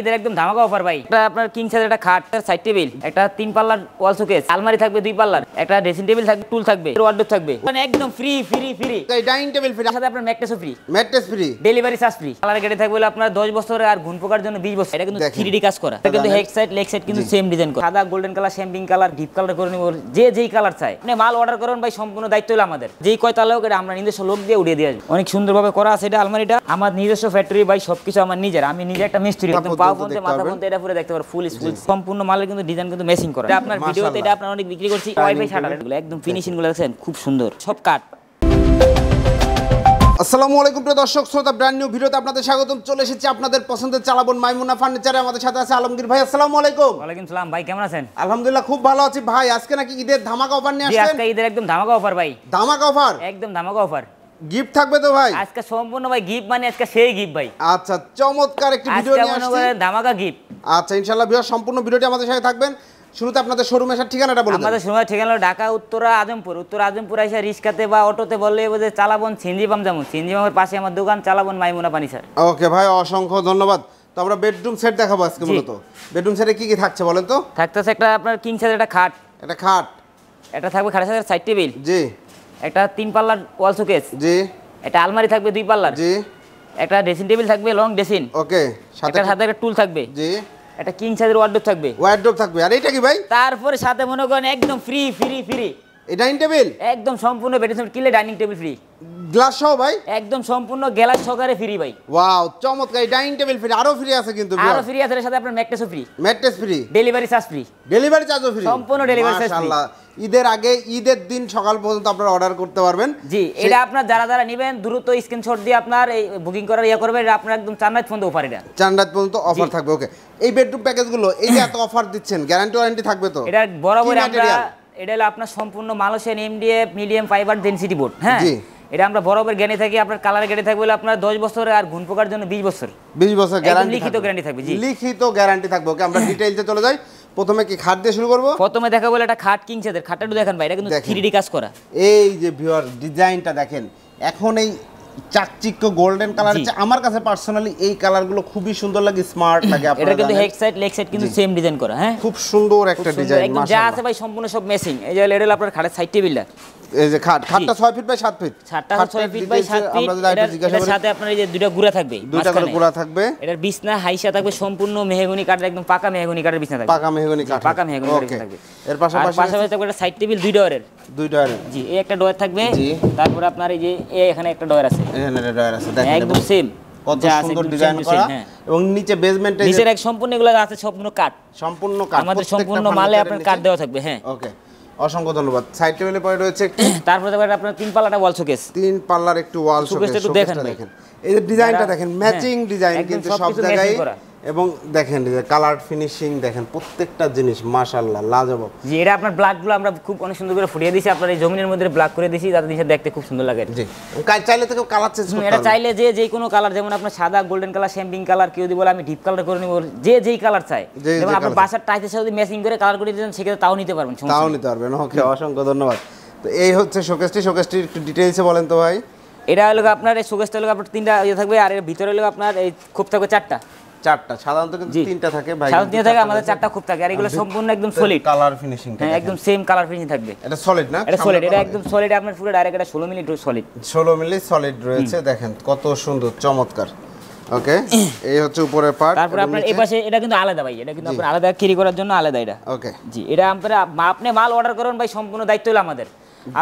এদের একদম ধামাকা অফার ভাই এটা আপনার কিং সাইজের একটা খাট সাইড টেবিল একটা তিন পাল্লার ওয়াল শোকেস আলমারি থাকবে দুই পাল্লার একটা ড্রেসিং টেবিল থাকবে টুল থাকবে ওয়ার্ডরোব থাকবে মানে একদম ফ্রি ফ্রি ফ্রি এই ডাইনিং টেবিল ফ্রি সাথে আপনার mattress free mattress free delivery charge free colour গেটে থাকবে বলে আপনার 10 বছর আর ঘুম পোকার জন্য 20 বছর এটা কিন্তু 3D কাজ করা এটা কিন্তু হেড সাইড লেগ সাইড কিন্তু সেম ডিজাইন করা সাদা গোল্ডেন কালার শ্যাম্পিং কালার ডিপ কালার করে নিব যে যেই কালার চাই মানে মাল অর্ডার করুন ভাই সম্পূর্ণ দায়িত্ব হলো আমাদের যেই কয় তালা হোক এটা আমরা নিজস্ব লোক দিয়ে উড়িয়ে দিয়ে আসব অনেক সুন্দরভাবে করা আছে এটা আলমারিটা আমার নিজস্ব ফ্যাক্টরি ভাই সবকিছু আমার নিজের আমি নিজে একটা মিস্ত্রি আপনাদের চলে আপনাদের পছন্দের চালাবন মাইমুনা ফার্নিচারে আমাদের সাথে আছে আলমগীর ভাই আসসালাম আলাইকুম ভাই কেমন আছেন আলহামদুলিল্লাহ খুব ভালো আছি ভাই আজকে নাকি ঈদের ধামাকা অফার নিয়ে আসছেন ঈদের একদম ধামাকা অফার ভাই ধামাকা অফার একদম ধামাকা অফার গিফট থাকবে তো ভাই আজকে সম্পূর্ণ ভাই গিফট মানে আজকে সেই গিফট ভাই আচ্ছা চমৎকার একটি ভিডিও নিয়ে আসছি ধামাকা গিফট আচ্ছা ইনশাআল্লাহ ভিউয়ার সম্পূর্ণ ভিডিওটি আমাদের সাথে থাকবেন শুরুতে আপনাদের শোরুমের আসার ঠিকানাটা বলুন আমাদের শোরুমের ঠিকানা ঢাকা উত্তরা আজমপুর উত্তরা আজমপুর এসে রিক্সাতে বা অটোতে বললে যে চালাবন সিনজি পাম্প যেমন সিনজি পাশে আমার দোকান চালাবন মাইমুনা পানি স্যার ওকে ভাই অসংখ্য ধন্যবাদ তো আমরা বেডরুম সেট দেখাবো আজকে মূলত বেডরুম সেটে কি কি থাকছে বলেন তো থাকতেছে একটা আপনার কিং সাইজ একটা খাট একটা খাট এটা থাকবে খাটের সাথে সাইড টেবিল জি একটা তিন পাল্লার ওয়াল শোকেস জি একটা আলমারি থাকবে দুই পাল্লার জি একটা ড্রেসিং টেবিল থাকবে লং ড্রেসিং ওকে সাথে সাথে একটা টুল থাকবে জি একটা কিং সাইজের ওয়ার্ডরোব থাকবে ওয়ার্ডরোব থাকবে আর এটা কি ভাই তারপরে সাথে মনে করেন একদম ফ্রি ফ্রি ফ্রি এই ডাইনিং টেবিল একদম সম্পূর্ণ বেডরুম কিলে ডাইনিং টেবিল ফ্রি গ্লাস সহ ভাই একদম সম্পূর্ণ গ্লাস সহকারে ফ্রি ভাই ওয়াও চমৎকার এই ডাইনিং টেবিল ফ্রি আরো ফ্রি আছে কিন্তু আরো ফ্রি আছে এর সাথে আপনার ম্যাট্রেসও free mattress free delivery charge free delivery চার্জও ফ্রি সম্পূর্ণ ডেলিভারি চার্জ ফ্রি মাশাআল্লাহ ঈদের আগে ঈদের দিন সকাল পর্যন্ত আপনারা অর্ডার করতে পারবেন জি এটা আপনার যারা যারা নেবেন দ্রুত স্ক্রিনশট দিয়ে আপনার এই বুকিং করার ইয়ে করবেন আপনার একদম চান্নাত পর্যন্ত অফার এটা চান্নাত পর্যন্ত অফার থাকবে ওকে এই বেডরুম প্যাকেজগুলো এই যে এত অফার দিচ্ছেন গ্যারান্টি ওয়ারেন্টি থাকবে তো এটা বরাবর আমরা এটা হলো আপনার সম্পূর্ণ Malaysian MDF medium fibre density board হ্যাঁ জি এটা আমরা বরাবর গ্যারান্টি থাকি আপনার কালার গ্যারান্টি থাকবে বলে আপনার দশ বছর আর ঘুম পোকার জন্য বিশ বছর বিশ বছর গ্যারান্টি লিখিত গ্যারান্টি থাকবে জি লিখিত গ্যারান্টি থাকবে ওকে আমরা ডিটেইলসে চলে যাই প্রথমে কি খাট দিয়ে শুরু করবো প্রথমে দেখা বলে একটা খাট কিং খাটটা একটু দেখেন ভাই কিন্তু 3D কাজ করা এই যে ভিউয়ার ডিজাইনটা দেখেন এখন এই চাকচিক্য গোল্ডেন কালার আছে আমার কাছে পার্সোনালি এই কালারগুলো খুবই সুন্দর লাগে স্মার্ট লাগে আপনারা এটা কিন্তু হেড সাইড লেগ সাইড কিন্তু সেম ডিজাইন করা হ্যাঁ খুব সুন্দর একটা ডিজাইন মাশাআল্লাহ যা আছে ভাই সম্পূর্ণ সব মেসিং এই যে লেডেল আপনার খাটের সাইড টেবিলটা এই যে খাট খাটটা 6 ফিট বাই 7 ফিট খাটটা 6 ফিট বাই 7 ফিট আমরা জিজ্ঞাসা করি সাথে আপনার এই যে দুটো গুড়া থাকবে দুটো করে গুড়া থাকবে বিছনা হাইসা থাকবে সম্পূর্ণ মেহগনি কাঠের একদম পাকা মেহগনি কাঠের বিছনা থাকবে পাকা মেহগনি কাঠ পাকা মেহগনি কাঠের থাকবে এর পাশাপাশি পাশাপাশি থাকবে একটা সাইড টেবিল দুই ডয়ারের দুই জি এই একটা ডয়ার থাকবে জি তারপর আপনার এই যে এখানে একটা ডয়ার আছে এখানে একটা ডয়ার আছে দেখেন একদম সেম কত সুন্দর ডিজাইন করা হ্যাঁ। এবং নিচে বেসমেন্টে নিচের এক সম্পূর্ণ আছে সম্পূর্ণ কাঠ সম্পূর্ণ কাঠ আমাদের সম্পূর্ণ মালে আপনার কাঠ দেওয়া থাকবে হ্যাঁ ওকে অসংখ্য ধন্যবাদ সাইড টেবিলে পরে রয়েছে তারপরে দেখেন আপনার তিন পাল্লাটা ওয়াল শোকেস তিন পাল্লার একটু ওয়াল শোকেস একটু দেখেন দেখেন এই যে ডিজাইনটা দেখেন ম্যাচিং ডিজাইন কিন্তু সব জায়গায় এবং দেখেন যে কালার ফিনিশিং দেখেন প্রত্যেকটা জিনিস মাশাআল্লাহ লাজবাব জি এটা আপনার ব্ল্যাকগুলো আমরা খুব অনেক সুন্দর করে ফুটিয়ে দিয়েছি আপনার এই জমিনের মধ্যে ব্ল্যাক করে দিয়েছি যাতে নিচে দেখতে খুব সুন্দর লাগে জি কাল চাইলে তো কালার চেঞ্জ করতে পারেন এটা চাইলে যে যে কোনো কালার যেমন আপনার সাদা গোল্ডেন কালার শ্যাম্পিং কালার কেউ যদি আমি ডিপ কালার করে নিব যে যেই কালার চাই যেমন আপনার বাসার টাইতে সাথে ম্যাচিং করে কালার করে দিয়েছেন সেটা তাও নিতে পারবেন তাও নিতে পারবেন ওকে অসংখ্য ধন্যবাদ তো এই হচ্ছে শোকেসটি শোকেসটি একটু ডিটেইলসে বলেন তো ভাই এটা হলো আপনার এই শোকেসটা হলো আপনার তিনটা ইয়ে থাকবে আর এর ভিতরে হলো আপনার এই খুব থাকবে চারটা চারটা সাধারণত কিন্তু তিনটা থাকে ভাই সাধারণত থাকে আমাদের চারটা খুব থাকে আর এগুলো সম্পূর্ণ একদম সলিড কালার ফিনিশিং হ্যাঁ একদম সেম কালার ফিনিশিং থাকবে এটা সলিড না এটা সলিড এটা একদম সলিড আপনার পুরো ডাইরেক্ট এটা 16 মিলি সলিড 16 মিলি সলিড রয়েছে দেখেন কত সুন্দর চমৎকার ওকে এই হচ্ছে উপরের পার্ট তারপর আপনার এই পাশে এটা কিন্তু আলাদা ভাই এটা কিন্তু আপনার আলাদা ক্যারি করার জন্য আলাদা এটা ওকে জি এটা আপনারা আপনি মাল অর্ডার করুন ভাই সম্পূর্ণ দায়িত্ব হলো আমাদের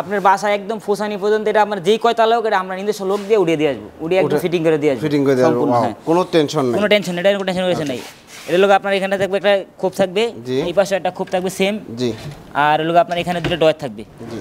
আপনার বাসায় একদম ফোসানি পর্যন্ত এটা আমরা যেই কয় হোক এটা আমরা নিজস্ব লোক দিয়ে উড়িয়ে দিয়ে আসবো উড়িয়ে একদম ফিটিং করে দিয়ে আসবো ফিটিং করে দিয়ে হ্যাঁ। কোনো টেনশন নেই কোনো টেনশন এটা কোনো টেনশন রয়েছে আচ্ছা। নাই এটা লোক আপনার এখানে থাকবে একটা খোপ থাকবে এই পাশে একটা খোপ থাকবে সেম জি আর লোক আপনার এখানে দুটো ডয়ার থাকবে জি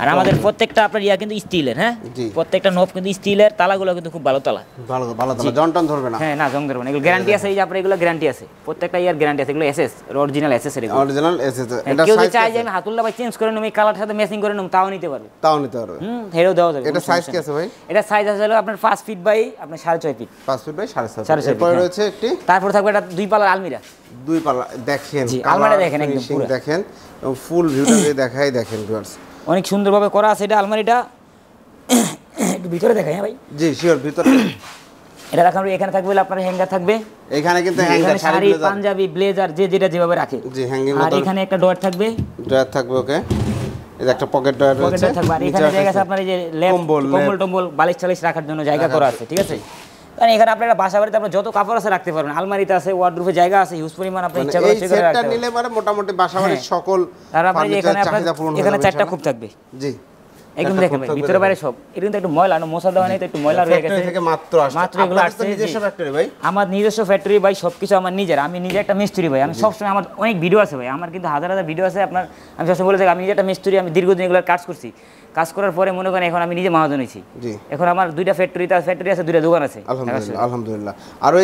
আর আমাদের প্রত্যেকটা আপনার ইয়া কিন্তু স্টিলের হ্যাঁ প্রত্যেকটা নোভ কিন্তু স্টিলের তালাগুলো কিন্তু খুব ভালো তালা ভালো ভালো তালা জং টং ধরবে না হ্যাঁ না জং ধরবে না এগুলো গ্যারান্টি আছে এই যে আপনার এগুলো গ্যারান্টি আছে প্রত্যেকটা ইয়ার গ্যারান্টি আছে এগুলো এসএস অরিজিনাল এসএস এর অরিজিনাল এসএস হ্যাঁ, এটা কেউ চাই যে আমি হাতুল্লা ভাই চেঞ্জ করে নেব এই কালার সাথে ম্যাচিং করে নেব তাও নিতে পারবে তাও নিতে পারবে হুম হেরো দাও যাবে এটা সাইজ কি আছে ভাই এটা সাইজ আছে হলো আপনার 5 ফিট বাই আপনার 6.5 ফিট 5 ফিট বাই 6.5 ফিট পরে রয়েছে একটি তারপর থাকবে এটা দুই পালার আলমিরা দুই পালা দেখেন আলমিরা দেখেন একদম পুরো দেখেন ফুল ভিউটা দেখাই দেখেন ভিউয়ার্স অনেক সুন্দরভাবে করা আছে এটা আলমারিটা একটু ভিতরে দেখাই হ্যাঁ ভাই জি শিওর ভিতরে এটা রাখা এখানে থাকবে আপনার হ্যাঙ্গার থাকবে এখানে কিন্তু হ্যাঙ্গার শাড়ি পাঞ্জাবি ব্লেজার যে যেটা যেভাবে রাখে জি হ্যাঙ্গিং আর এখানে একটা ডয়ার থাকবে ডয়ার থাকবে ওকে এই একটা পকেট ডয়ার রয়েছে পকেট থাকবে আর এখানে জায়গা আছে আপনার এই যে কম্বল কম্বল টম্বল বালিশ টালিশ রাখার জন্য জায়গা হ্যাঁ, করা হ্যাঁ। আছে ঠিক আছে কারণ এখানে আপনারা বাসা বাড়িতে আপনার যত কাপড় আছে রাখতে পারবেন আলমারিতে আছে ওয়ার্ডরুফে জায়গা আছে হিউজ পরিমাণ আপনি মানে ইচ্ছা করে সেগুলো রাখতে নিলে মানে মোটামুটি বাসা বাড়ির হ্যাঁ। সকল আর আপনি মানে এখানে আপনার এখানে চারটা খুব থাকবে জি একদম দেখেন ভিতরে বাইরে সব এটা কিন্তু একটু ময়লা না মশা দেওয়া নেই তো একটু ময়লা রয়ে গেছে থেকে মাত্র আসছে মাত্র এগুলো আসছে নিজস্ব ফ্যাক্টরি ভাই আমার নিজস্ব ফ্যাক্টরি ভাই সবকিছু আমার নিজের আমি নিজে একটা মিস্ত্রি ভাই আমি সবসময় আমার অনেক ভিডিও আছে ভাই আমার কিন্তু হাজার হাজার ভিডিও আছে আপনার আমি সবসময় বলে থাকি আমি নিজে একটা মিস্ত্রি আমি দীর্ঘদিন এগুলো কাজ করছি কাজ করার পরে মনে করেন এখন আমি নিজে মহাজন হয়েছি এখন আমার দুইটা ফ্যাক্টরি তার ফ্যাক্টরি আছে দুইটা দোকান আছে আলহামদুলিল্লাহ আলহামদুলিল্লাহ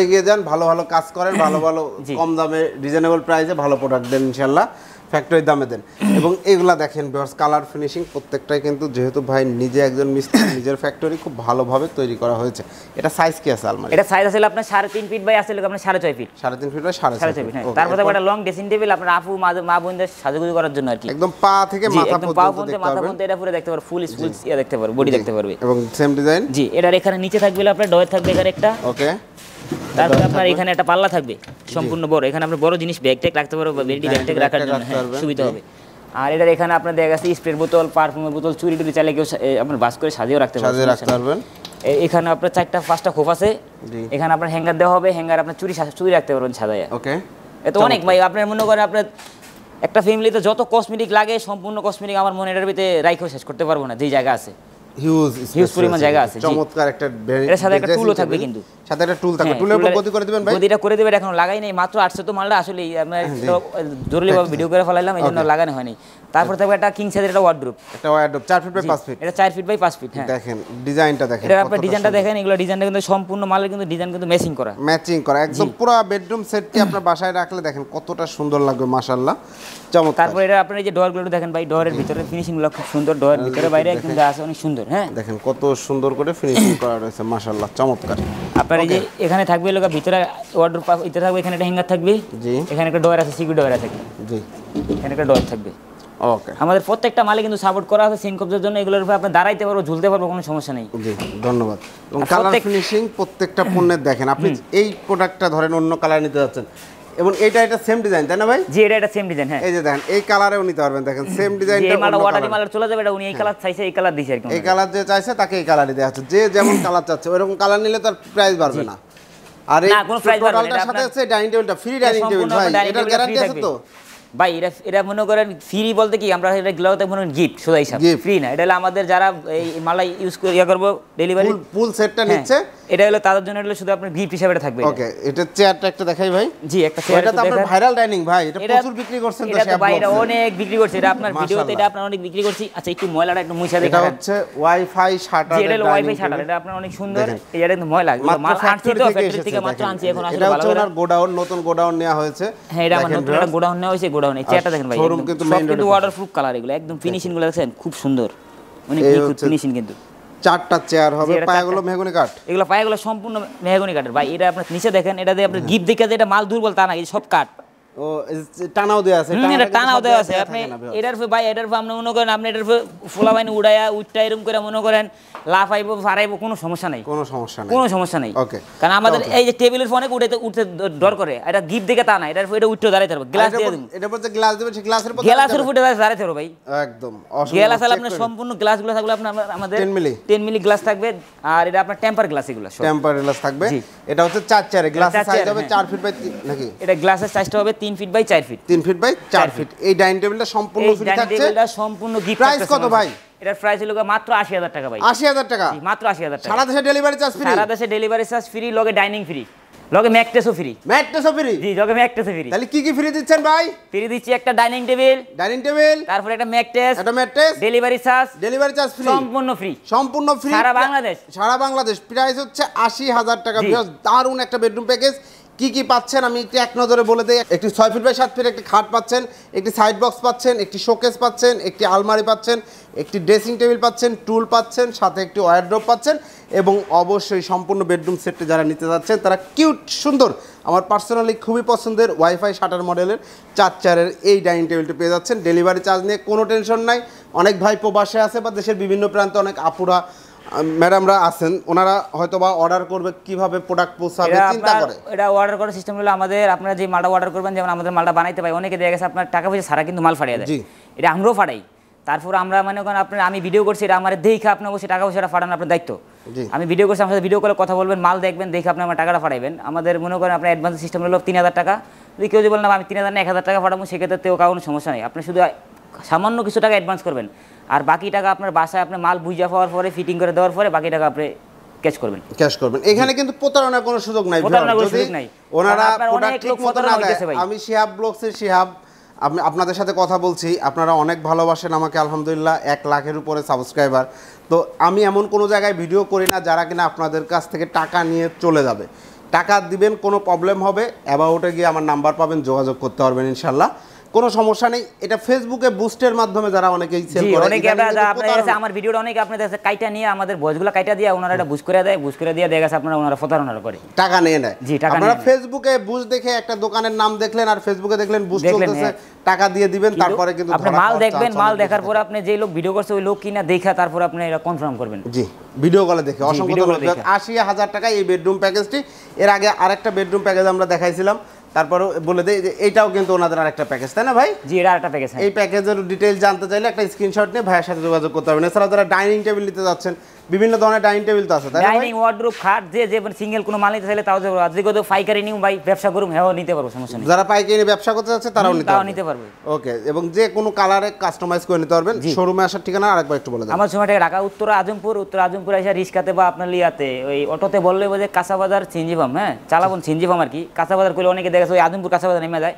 এগিয়ে যান ভালো ভালো কাজ করেন ভালো ভালো কম দামে রিজনেবল প্রাইসে ভালো প্রোডাক্ট দেন ইনশাল্লাহ ফ্যাক্টরি দামে দেন এবং এগুলা দেখেন বিহার্স কালার ফিনিশিং প্রত্যেকটাই কিন্তু যেহেতু ভাই নিজে একজন মিস্ত্রি নিজের ফ্যাক্টরি খুব ভালোভাবে তৈরি করা হয়েছে এটা সাইজ কি আছে আলমারি এটা সাইজ আছে আপনার সাড়ে তিন ফিট বাই আসলে আপনার সাড়ে ছয় ফিট সাড়ে তিন ফিট বাই সাড়ে ছয় ফিট হ্যাঁ। তারপরে একটা লং ড্রেসিং টেবিল আপনার আফু মা বোনদের সাজুগুজু করার জন্য আর কি একদম পা থেকে মাথা পর্যন্ত মাথা পর্যন্ত এটা পুরো দেখতে পারবে ফুল স্কুলস ইয়া দেখতে পারবে বডি দেখতে পারবে এবং সেম ডিজাইন জি এটার এখানে নিচে থাকবে আপনার ডয়ের থাকবে এখানে একটা ওকে তারপর আপনার এখানে একটা পাল্লা থাকবে সম্পূর্ণ বড় এখানে আপনি বড় জিনিস ব্যাগট্যাগ রাখতে পারবো বা ভেরিটি ব্যাগট্যাগ রাখার জন্য হ্যাঁ, সুবিধা হবে আর এটার এখানে আপনার দেখা গেছে স্প্রে বোতল পারফিউমের বোতল চুরি টুরি চাইলে কেউ আপনার বাস করে সাজিয়েও রাখতে পারবেন এখানে আপনার চারটা পাঁচটা খোপ আছে এখানে আপনার হ্যাঙ্গার দেওয়া হবে হ্যাঙ্গার আপনার চুরি চুরি রাখতে পারবেন সাজায় ওকে এত অনেক ভাই আপনার মনে করেন আপনার একটা ফ্যামিলিতে যত কসমেটিক লাগে সম্পূর্ণ কসমেটিক আমার মনে এটার ভিতরে রাইখেও শেষ করতে পারবো না যেই জায়গা আছে হ্যাঁ, তারপর এটা হ্যাঁ। সম্পূর্ণ মালের কিন্তু ডিজাইন কিন্তু করা ম্যাচিং করা একদম বেডরুম আপনার বাসায় রাখলে দেখেন কতটা সুন্দর লাগবে মাশাআল্লাহ চমৎকার তারপর এটা আপনার এই যে গুলো দেখেন ভাই ডোরের ভিতরে ফিনিশিং গুলো খুব সুন্দর ডোয়ার ভিতরে বাইরে একদম আছে অনেক সুন্দর সুন্দর হ্যাঁ দেখেন কত সুন্দর করে ফিনিশিং করা রয়েছে মাশাআল্লাহ চমৎকার আপনার এই যে এখানে থাকবে লোক ভিতরে ওয়ার্ডরোব ইতে থাকবে এখানে একটা হ্যাঙ্গার থাকবে জি এখানে একটা ডয়ার আছে সিকিউর ডয়ার থাকবে জি এখানে একটা ডোর থাকবে ওকে আমাদের প্রত্যেকটা মালে কিন্তু সাপোর্ট করা আছে সিন কবজার জন্য এগুলোর উপর আপনি দাঁড়াইতে পারবো ঝুলতে পারবো কোনো সমস্যা নেই জি ধন্যবাদ এবং কালার ফিনিশিং প্রত্যেকটা পণ্যের দেখেন আপনি এই প্রোডাক্টটা ধরেন অন্য কালার নিতে যাচ্ছেন এবং এটা এটা সেম ডিজাইন তাই না ভাই জি এটা এটা সেম ডিজাইন হ্যাঁ এই যে দেখেন এই কালারেও নিতে পারবেন দেখেন সেম ডিজাইনটা এই মালটা ওয়াটারি মাল চলে যাবে এটা উনি এই কালার হ্যাঁ। চাইছে এই কালার দিছে আর কি এই কালার যে চাইছে তাকে এই কালারই দেয়া আছে যে যেমন কালার চাইছে ওরকম কালার নিলে তার প্রাইস বাড়বে না আরে না আর এই টোটালটার সাথে আছে ডাইনিং টেবিলটা ফ্রি ডাইনিং টেবিল ভাই এটা গ্যারান্টি আছে তো ভাই এটা এটা মনে করেন ফ্রি বলতে কি আমরা এটা গ্লাউতে মনে করেন গিফট সোজা হিসাব ফ্রি না এটা হলে আমাদের যারা এই মালাই ইউজ ইয়া করব ডেলিভারি ফুল সেটটা নিচ্ছে এটা হলো তাদের জন্য হলো শুধু আপনার ভিপ হিসাবে থাকবে ওকে এটা চেয়ারটা একটা দেখাই ভাই জি একটা চেয়ার এটা তো আপনার ভাইরাল ডাইনিং ভাই এটা প্রচুর বিক্রি করছেন তো এটা বাইরে অনেক বিক্রি করছে এটা আপনার ভিডিওতে এটা আপনার অনেক বিক্রি করছি আচ্ছা একটু ময়লাটা একটু মুছে দেখেন এটা হচ্ছে ওয়াইফাই শাটার এটা হলো ওয়াইফাই শাটার এটা আপনার অনেক সুন্দর এটা কিন্তু ময়লা মাল আনছি তো ফ্যাক্টরি থেকে মাত্র আনছি এখন আসলে ভালো এটা হচ্ছে ওনার গোডাউন নতুন গোডাউন নেওয়া হয়েছে হ্যাঁ এটা আমার নতুন একটা গোডাউন নেওয়া হয়েছে গোডাউন এই চেয়ারটা দেখেন ভাই শোরুম কিন্তু মেইন রোড ওয়াটারপ্রুফ কালার এগুলো একদম ফিনিশিং গুলো দেখেন খুব সুন্দর অনেক ফিনিশিং কিন্তু চারটা চেয়ার হবে পায়াগুলো মেহগনি কাঠ এগুলো পায়াগুলো সম্পূর্ণ মেহগনি কাঠের ভাই এটা আপনার নিচে দেখেন এটা দিয়ে আপনি গিফট দেখে যে এটা মাল দুর্বল তা না সব কাঠ ও টানাও দেয়া আছে টানাও দেয়া আছে আপনি ভাই মনে করেন আপনি বাইন উড়ায়া উঠটা এরকম করে মনে করেন লাফাইব ফারাইব কোনো সমস্যা নাই কোনো সমস্যা নাই কোনো সমস্যা নাই ওকে কারণ আমাদের এই যে টেবিলের ফোনে উঠতে ডর করে এটা গিফট দিকে তা না এটা উঠতে দাঁড়াইতে পারবে গ্লাস দিয়ে দিন গ্লাস গ্লাসের গ্লাসের দাঁড়াইতে পারবে ভাই একদম গ্লাস আপনার থাকবে আপনার আমাদের 10 মিলি 10 মিলি গ্লাস থাকবে আর এটা আপনার টেম্পার গ্লাস এগুলো টেম্পার গ্লাস থাকবে এটা হচ্ছে চার সাইজ হবে 4 ফিট বাই নাকি এটা গ্লাসের সাইজটা হবে 3 feet by 4 feet 3 feet by 4 feet এই ডাইনিং টেবিলটা সম্পূর্ণ ফ্রি থাকছে এই ডাইনিং টেবিলটা সম্পূর্ণ গিফট প্রাইস কত ভাই এটার প্রাইস হলো মাত্র 80000 টাকা ভাই 80000 টাকা মাত্র 80000 টাকা সারা দেশে ডেলিভারি চার্জ ফ্রি সারা দেশে ডেলিভারি চার্জ ফ্রি লগে ডাইনিং ফ্রি লগে ম্যাকটেসও ফ্রি ম্যাকটেসও ফ্রি জি লগে ম্যাকটেসও ফ্রি তাহলে কি কি ফ্রি দিচ্ছেন ভাই ফ্রি দিচ্ছি একটা ডাইনিং টেবিল ডাইনিং টেবিল তারপরে একটা ম্যাকটেস একটা mattress delivery charge delivery charge free সম্পূর্ণ ফ্রি সম্পূর্ণ ফ্রি সারা বাংলাদেশ সারা বাংলাদেশ প্রাইস হচ্ছে 80000 টাকা বিয়াস দারুন একটা বেডরুম প্যাকেজ কি কি পাচ্ছেন আমি একটু এক নজরে বলে দিই একটি ছয় ফিট বাই সাত ফিট একটি খাট পাচ্ছেন একটি সাইড বক্স পাচ্ছেন একটি শোকেস পাচ্ছেন একটি আলমারি পাচ্ছেন একটি ড্রেসিং টেবিল পাচ্ছেন টুল পাচ্ছেন সাথে একটি ওয়ারড্রপ পাচ্ছেন এবং অবশ্যই সম্পূর্ণ বেডরুম সেটটি যারা নিতে যাচ্ছেন তারা কিউট সুন্দর আমার পার্সোনালি খুবই পছন্দের ওয়াইফাই শাটার মডেলের চার চারের এই ডাইনিং টেবিলটি পেয়ে যাচ্ছেন ডেলিভারি চার্জ নিয়ে কোনো টেনশন নাই অনেক ভাই প্রবাসে আছে বা দেশের বিভিন্ন প্রান্তে অনেক আপুরা ম্যাডামরা আছেন ওনারা হয়তো বা অর্ডার করবে কিভাবে প্রোডাক্ট পৌঁছাবে চিন্তা করে এটা অর্ডার করার সিস্টেম হলো আমাদের আপনারা যে মালটা অর্ডার করবেন যেমন আমাদের মালটা বানাইতে পারি অনেকে দেখা গেছে আপনার টাকা পয়সা সারা কিন্তু মাল ফাড়িয়ে দেয় এটা আমরাও ফাড়াই তারপর আমরা মানে ওখানে আপনার আমি ভিডিও করছি এটা আমার দেখে আপনার অবশ্যই টাকা পয়সাটা ফাড়ানো আপনার দায়িত্ব আমি ভিডিও করছি আমার ভিডিও করে কথা বলবেন মাল দেখবেন দেখে আপনি আমার টাকাটা ফাড়াইবেন আমাদের মনে করেন আপনার অ্যাডভান্স সিস্টেম হলো তিন হাজার টাকা যদি কেউ যদি বলেন আমি তিন হাজার না এক হাজার টাকা ফাড়াবো সেক্ষেত্রে তেও কারো সমস্যা নেই আপনি শুধু সামান্য কিছু টাকা অ্যাডভান্স করবেন আর বাকি টাকা আপনার বাসায় আপনার মাল বুঝা পাওয়ার পরে ফিটিং করে দেওয়ার পরে বাকি টাকা আপনি ক্যাশ করবেন ক্যাশ করবেন এখানে কিন্তু প্রতারণার কোনো সুযোগ নাই আমি শিহাব ব্লগসের শিহাব আমি আপনাদের সাথে কথা বলছি আপনারা অনেক ভালোবাসেন আমাকে আলহামদুলিল্লাহ এক লাখের উপরে সাবস্ক্রাইবার তো আমি এমন কোনো জায়গায় ভিডিও করি না যারা কিনা আপনাদের কাছ থেকে টাকা নিয়ে চলে যাবে টাকা দিবেন কোনো প্রবলেম হবে অ্যাবাউটে গিয়ে আমার নাম্বার পাবেন যোগাযোগ করতে পারবেন ইনশাল্লাহ কোনো সমস্যা নেই এটা ফেসবুকে বুস্টের মাধ্যমে যারা অনেকেই সেল করে অনেকে আপনাদের কাছে আমার ভিডিওটা অনেকে আপনাদের কাছে কাইটা নিয়ে আমাদের ভয়েসগুলো কাইটা দিয়ে ওনারা এটা বুস্ট করে দেয় বুস্ট করে দিয়ে দেখা গেছে আপনারা ওনারা প্রতারণা করে টাকা নিয়ে নেয় জি টাকা আপনারা ফেসবুকে বুস্ট দেখে একটা দোকানের নাম দেখলেন আর ফেসবুকে দেখলেন বুস্ট চলতেছে হ্যাঁ। টাকা দিয়ে দিবেন তারপরে কিন্তু আপনি মাল দেখবেন আচ্ছা, মাল দেখার পর আপনি যে লোক ভিডিও করছে ওই লোক কিনা দেখা তারপর আপনি এটা কনফার্ম করবেন জি ভিডিও কলে দেখে অসংখ্য ধন্যবাদ আশি হাজার টাকা এই বেডরুম প্যাকেজটি এর আগে আরেকটা বেডরুম প্যাকেজ আমরা দেখাইছিলাম তারপরে বলে দেয় যে এটাও কিন্তু ওনাদের আরেকটা প্যাকেজ তাই না ভাই জি এটা আরেকটা প্যাকেজ এই প্যাকেজের ডিটেইল জানতে চাইলে একটা স্ক্রিনশট নিয়ে ভাইয়ের সাথে যোগাযোগ করতে হবে না এছাড়াও যারা ডাইনিং টেবিল নিতে যাচ্ছেন বিভিন্ন ধরনের ডাইনিং টেবিল তো আছে তাই ডাইনিং ওয়ার্ডরোব খাট যে যে সিঙ্গেল কোনো মাল নিতে চাইলে তাও যাবো আজকে তো পাইকারি নিউ ভাই ব্যবসা করুম হ্যাঁ নিতে পারবো সমস্যা নেই যারা পাইকারি ব্যবসা করতে চাচ্ছে তারাও নিতে তাও নিতে পারবে ওকে এবং যে কোনো কালারে কাস্টমাইজ করে নিতে পারবেন শোরুমে আসার ঠিকানা আরেকবার একটু বলে দেন আমার সময়টা ঢাকা উত্তর আজমপুর উত্তর আজমপুর এসে রিস্কাতে বা আপনার লিয়াতে ওই অটোতে বললে বলে কাঁচা বাজার সিঞ্জিবাম হ্যাঁ চালাবন সিঞ্জিবাম আর কি কাঁচা বাজার করলে অনেকে দেখা ওই আজমপুর কাঁচা বাজার নেমে যায়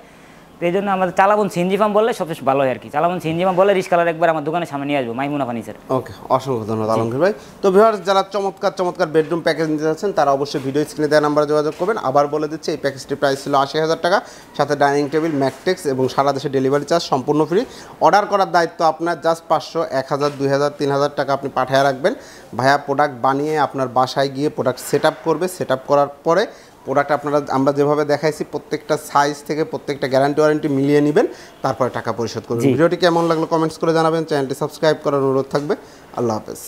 তো এই জন্য আমাদের চালাবন সিএনজি ফার্ম বললে সবচেয়ে ভালো হয় আর কি চালাবন সিএনজি ফার্ম বললে রিস্কালার একবার আমার দোকানের সামনে নিয়ে আসবো মাইমুনা ফার্নিচার ওকে অসংখ্য ধন্যবাদ আলমগীর ভাই তো ভিউয়ার্স যারা চমৎকার চমৎকার বেডরুম প্যাকেজ নিতে চাচ্ছেন তারা অবশ্যই ভিডিও স্ক্রিনে দেওয়া নাম্বারে যোগাযোগ করবেন আবার বলে দিচ্ছি এই প্যাকেজটির প্রাইস ছিল আশি হাজার টাকা সাথে ডাইনিং টেবিল ম্যাকটেক্স এবং সারা দেশে ডেলিভারি চার্জ সম্পূর্ণ ফ্রি অর্ডার করার দায়িত্ব আপনার জাস্ট পাঁচশো এক হাজার দুই হাজার তিন হাজার টাকা আপনি পাঠিয়ে রাখবেন ভায়া প্রোডাক্ট বানিয়ে আপনার বাসায় গিয়ে প্রোডাক্ট সেট করবে সেট করার পরে প্রোডাক্ট আপনারা আমরা যেভাবে দেখাইছি প্রত্যেকটা সাইজ থেকে প্রত্যেকটা গ্যারান্টি ওয়ারেন্টি মিলিয়ে নেবেন তারপরে টাকা পরিশোধ করবেন ভিডিওটি কেমন লাগলো কমেন্টস করে জানাবেন চ্যানেলটি সাবস্ক্রাইব করার অনুরোধ থাকবে আল্লাহ হাফেজ